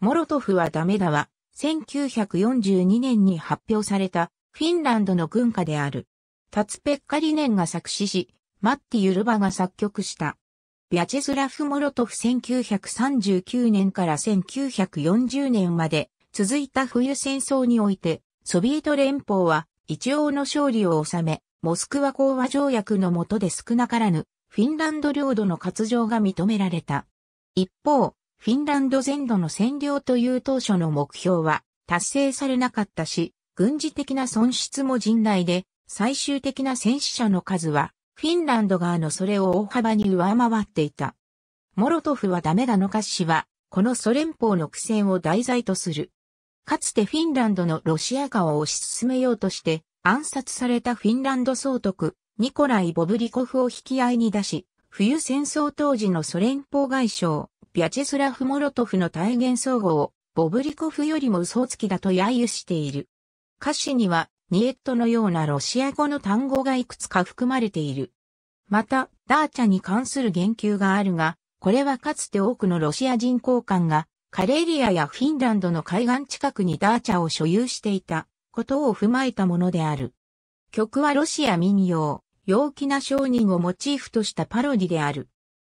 モロトフはダメだわ。1942年に発表されたフィンランドの軍歌である。タツペッカリネンが作詞し、マッティ・ユルバが作曲した。ビャチェスラフ・モロトフ1939年から1940年まで続いた冬戦争において、ソビエト連邦は一応の勝利を収め、モスクワ講和条約の下で少なからぬフィンランド領土の割譲が認められた。一方、フィンランド全土の占領という当初の目標は達成されなかったし、軍事的な損失も甚大で、最終的な戦死者の数は、フィンランド側のそれを大幅に上回っていた。モロトフはダメだのか。ッは、このソ連邦の苦戦を題材とする。かつてフィンランドのロシア化を推し進めようとして、暗殺されたフィンランド総督、ニコライ・ボブリコフを引き合いに出し、冬戦争当時のソ連邦外相、ビャチェスラフ・モロトフの体現総合を、ボブリコフよりも嘘つきだと揶揄している。歌詞には、ニエットのようなロシア語の単語がいくつか含まれている。また、ダーチャに関する言及があるが、これはかつて多くのロシア人交換が、カレリアやフィンランドの海岸近くにダーチャを所有していたことを踏まえたものである。曲はロシア民謡、陽気な商人をモチーフとしたパロディである。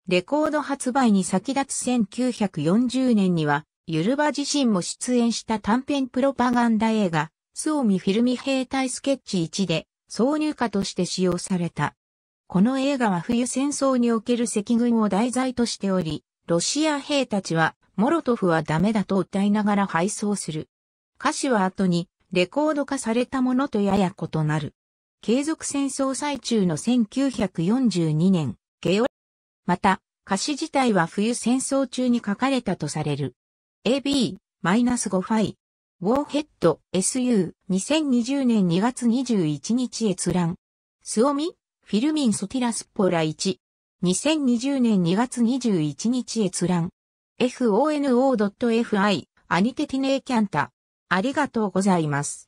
レコード発売に先立つ1940年には、ユルバ自身も出演した短編プロパガンダ映画、スオミフィルミ兵隊スケッチ1で挿入歌として使用された。この映画は冬戦争における赤軍を題材としており、ロシア兵たちは、モロトフはダメだと訴えながら敗走する。歌詞は後に、レコード化されたものとやや異なる。継続戦争最中の1942年、また、歌詞自体は冬戦争中に書かれたとされる。AB-5 ファイ。ウォーヘッド SU2020 年2月21日閲覧。スオミフィルミンソティラスポラ1。2020年2月21日閲覧。fono.fi アニテティネーキャンタ。ありがとうございます。